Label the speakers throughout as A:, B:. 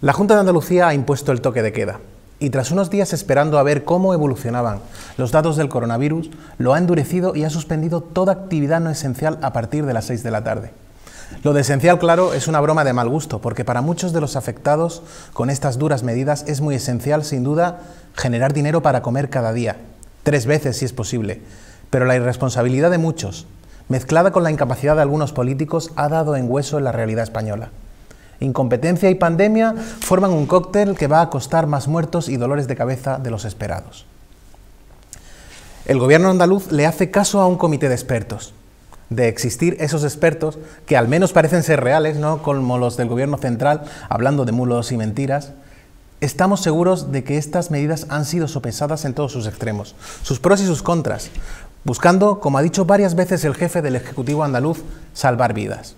A: La Junta de Andalucía ha impuesto el toque de queda y tras unos días esperando a ver cómo evolucionaban los datos del coronavirus, lo ha endurecido y ha suspendido toda actividad no esencial a partir de las 6 de la tarde. Lo de esencial, claro, es una broma de mal gusto, porque para muchos de los afectados con estas duras medidas es muy esencial, sin duda, generar dinero para comer cada día, tres veces si es posible. Pero la irresponsabilidad de muchos, mezclada con la incapacidad de algunos políticos, ha dado en hueso en la realidad española. Incompetencia y pandemia forman un cóctel que va a costar más muertos y dolores de cabeza de los esperados. El gobierno andaluz le hace caso a un comité de expertos. De existir esos expertos, que al menos parecen ser reales, ¿no? como los del gobierno central, hablando de mulos y mentiras, Estamos seguros de que estas medidas han sido sopesadas en todos sus extremos, sus pros y sus contras, buscando, como ha dicho varias veces el jefe del Ejecutivo andaluz, salvar vidas.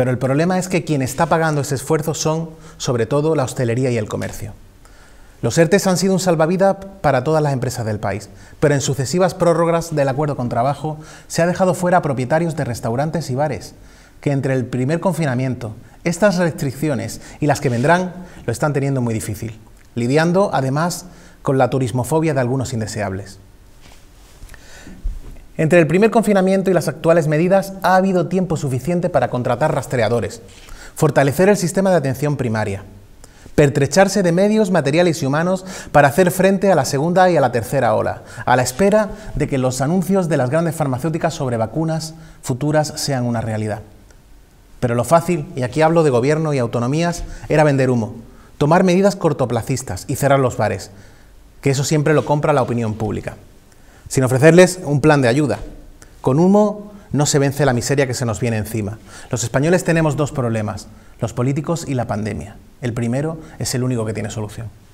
A: Pero el problema es que quien está pagando ese esfuerzo son, sobre todo, la hostelería y el comercio. Los ERTES han sido un salvavidas para todas las empresas del país, pero en sucesivas prórrogas del acuerdo con trabajo se ha dejado fuera a propietarios de restaurantes y bares, que entre el primer confinamiento, estas restricciones y las que vendrán lo están teniendo muy difícil, lidiando además con la turismofobia de algunos indeseables. Entre el primer confinamiento y las actuales medidas ha habido tiempo suficiente para contratar rastreadores, fortalecer el sistema de atención primaria, pertrecharse de medios materiales y humanos para hacer frente a la segunda y a la tercera ola, a la espera de que los anuncios de las grandes farmacéuticas sobre vacunas futuras sean una realidad. Pero lo fácil, y aquí hablo de gobierno y autonomías, era vender humo, tomar medidas cortoplacistas y cerrar los bares, que eso siempre lo compra la opinión pública sin ofrecerles un plan de ayuda. Con humo no se vence la miseria que se nos viene encima. Los españoles tenemos dos problemas, los políticos y la pandemia. El primero es el único que tiene solución.